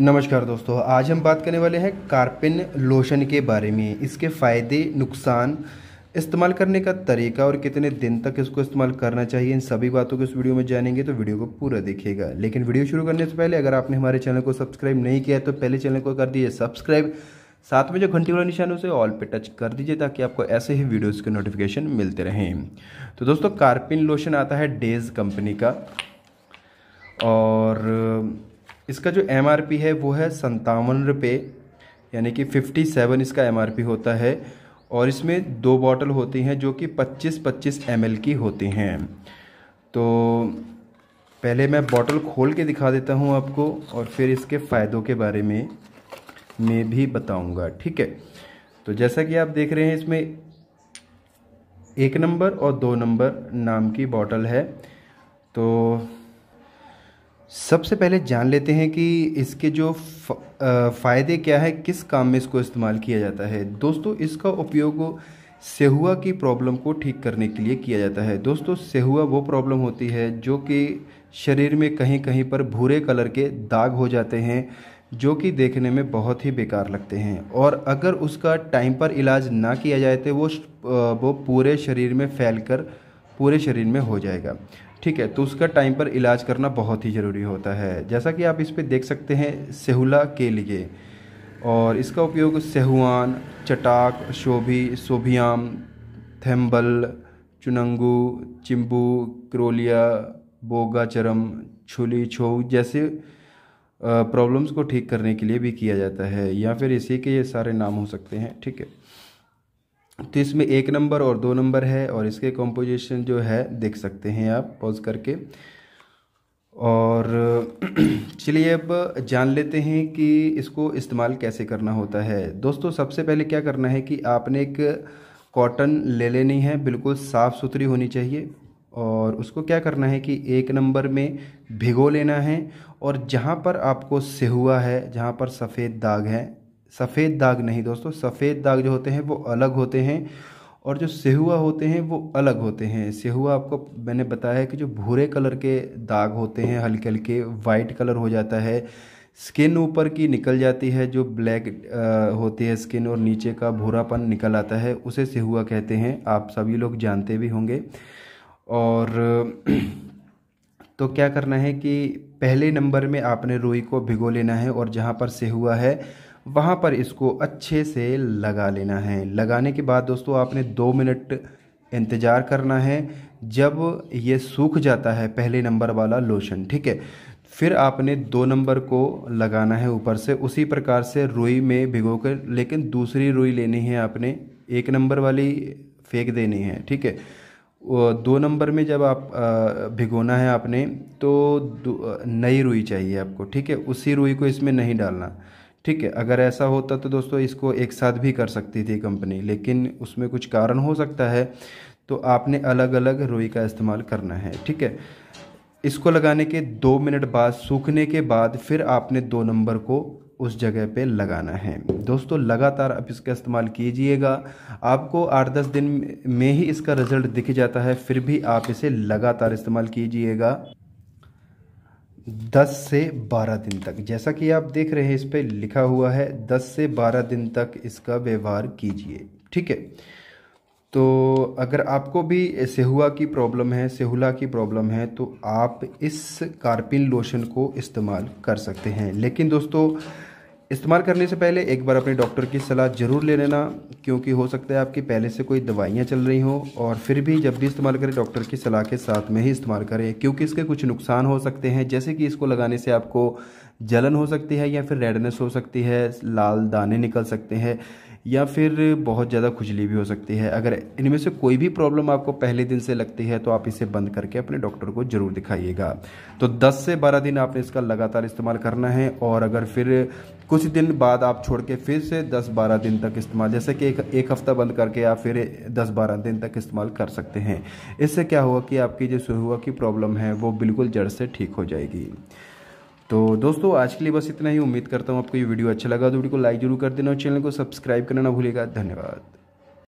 नमस्कार दोस्तों आज हम बात करने वाले हैं कार्पिन लोशन के बारे में इसके फ़ायदे नुकसान इस्तेमाल करने का तरीका और कितने दिन तक इसको इस्तेमाल करना चाहिए इन सभी बातों को इस वीडियो में जानेंगे तो वीडियो को पूरा देखिएगा लेकिन वीडियो शुरू करने से पहले अगर आपने हमारे चैनल को सब्सक्राइब नहीं किया है तो पहले चैनल को कर दीजिए सब्सक्राइब साथ में जो घंटी वाला निशान उसे ऑल पे टच कर दीजिए ताकि आपको ऐसे ही वीडियोज़ के नोटिफिकेशन मिलते रहें तो दोस्तों कार्पिन लोशन आता है डेज कंपनी का और इसका जो एम है वो है संतावन रुपये यानी कि फिफ्टी सेवन इसका एम होता है और इसमें दो बॉटल होती हैं जो कि 25-25 एम की होती हैं तो पहले मैं बॉटल खोल के दिखा देता हूं आपको और फिर इसके फ़ायदों के बारे में मैं भी बताऊंगा ठीक है तो जैसा कि आप देख रहे हैं इसमें एक नंबर और दो नंबर नाम की बॉटल है तो सबसे पहले जान लेते हैं कि इसके जो फ़ायदे क्या है किस काम में इसको इस्तेमाल किया जाता है दोस्तों इसका उपयोग सेहुआ की प्रॉब्लम को ठीक करने के लिए किया जाता है दोस्तों सेहुआ वो प्रॉब्लम होती है जो कि शरीर में कहीं कहीं पर भूरे कलर के दाग हो जाते हैं जो कि देखने में बहुत ही बेकार लगते हैं और अगर उसका टाइम पर इलाज ना किया जाए तो वो वो पूरे शरीर में फैल कर पूरे शरीर में हो जाएगा ठीक है तो उसका टाइम पर इलाज करना बहुत ही ज़रूरी होता है जैसा कि आप इस पर देख सकते हैं सेहुला के लिए और इसका उपयोग सेहुआन चटाक शोभी सोभियाम थेम्बल चुनंगू चिम्बू क्रोलिया बोगाचरम छुली छो जैसे प्रॉब्लम्स को ठीक करने के लिए भी किया जाता है या फिर इसी के ये सारे नाम हो सकते हैं ठीक है तो इसमें एक नंबर और दो नंबर है और इसके कॉम्पोजिशन जो है देख सकते हैं आप पॉज करके और चलिए अब जान लेते हैं कि इसको इस्तेमाल कैसे करना होता है दोस्तों सबसे पहले क्या करना है कि आपने एक कॉटन ले लेनी है बिल्कुल साफ़ सुथरी होनी चाहिए और उसको क्या करना है कि एक नंबर में भिगो लेना है और जहाँ पर आपको सेहुआ है जहाँ पर सफ़ेद दाग है सफ़ेद दाग नहीं दोस्तों सफ़ेद दाग जो होते हैं वो अलग होते हैं और जो सेहुआ होते हैं वो अलग होते हैं सेहुआ आपको मैंने बताया है कि जो भूरे कलर के दाग होते हैं हल्के हल्के वाइट कलर हो जाता है स्किन ऊपर की निकल जाती है जो ब्लैक होती है स्किन और नीचे का भूरापन निकल आता है उसे सेहुआ कहते हैं आप सभी लोग जानते भी होंगे और तो क्या करना है कि पहले नंबर में आपने रुई को भिगो लेना है और जहाँ पर सेहुआ है वहाँ पर इसको अच्छे से लगा लेना है लगाने के बाद दोस्तों आपने दो मिनट इंतज़ार करना है जब ये सूख जाता है पहले नंबर वाला लोशन ठीक है फिर आपने दो नंबर को लगाना है ऊपर से उसी प्रकार से रुई में भिगो कर लेकिन दूसरी रुई लेनी है आपने एक नंबर वाली फेंक देनी है ठीक है दो नंबर में जब आप भिगोना है आपने तो नई रुई चाहिए आपको ठीक है उसी रुई को इसमें नहीं डालना ठीक है अगर ऐसा होता तो दोस्तों इसको एक साथ भी कर सकती थी कंपनी लेकिन उसमें कुछ कारण हो सकता है तो आपने अलग अलग रुई का इस्तेमाल करना है ठीक है इसको लगाने के दो मिनट बाद सूखने के बाद फिर आपने दो नंबर को उस जगह पे लगाना है दोस्तों लगातार आप इसका इस्तेमाल कीजिएगा आपको आठ दस दिन में ही इसका रिज़ल्ट दिख जाता है फिर भी आप इसे लगातार इस्तेमाल कीजिएगा दस से बारह दिन तक जैसा कि आप देख रहे हैं इस पर लिखा हुआ है दस से बारह दिन तक इसका व्यवहार कीजिए ठीक है तो अगर आपको भी सेहुआ की प्रॉब्लम है सेहुला की प्रॉब्लम है तो आप इस कार्पिन लोशन को इस्तेमाल कर सकते हैं लेकिन दोस्तों इस्तेमाल करने से पहले एक बार अपने डॉक्टर की सलाह ज़रूर ले लेना क्योंकि हो सकता है आपकी पहले से कोई दवाइयाँ चल रही हों और फिर भी जब भी इस्तेमाल करें डॉक्टर की सलाह के साथ में ही इस्तेमाल करें क्योंकि इसके कुछ नुकसान हो सकते हैं जैसे कि इसको लगाने से आपको जलन हो सकती है या फिर रेडनेस हो सकती है लाल दाने निकल सकते हैं या फिर बहुत ज़्यादा खुजली भी हो सकती है अगर इनमें से कोई भी प्रॉब्लम आपको पहले दिन से लगती है तो आप इसे बंद करके अपने डॉक्टर को ज़रूर दिखाइएगा तो 10 से 12 दिन आपने इसका लगातार इस्तेमाल करना है और अगर फिर कुछ दिन बाद आप छोड़ के फिर से 10-12 दिन तक इस्तेमाल जैसे कि एक एक हफ़्ता बंद करके आप फिर दस बारह दिन तक इस्तेमाल कर सकते हैं इससे क्या हुआ कि आपकी जो सुहुआ की प्रॉब्लम है वो बिल्कुल जड़ से ठीक हो जाएगी तो दोस्तों आज के लिए बस इतना ही उम्मीद करता हूँ आपको ये वीडियो अच्छा लगा तो वीडियो को लाइक जरूर कर देना और चैनल को सब्सक्राइब करना ना भूलेगा धन्यवाद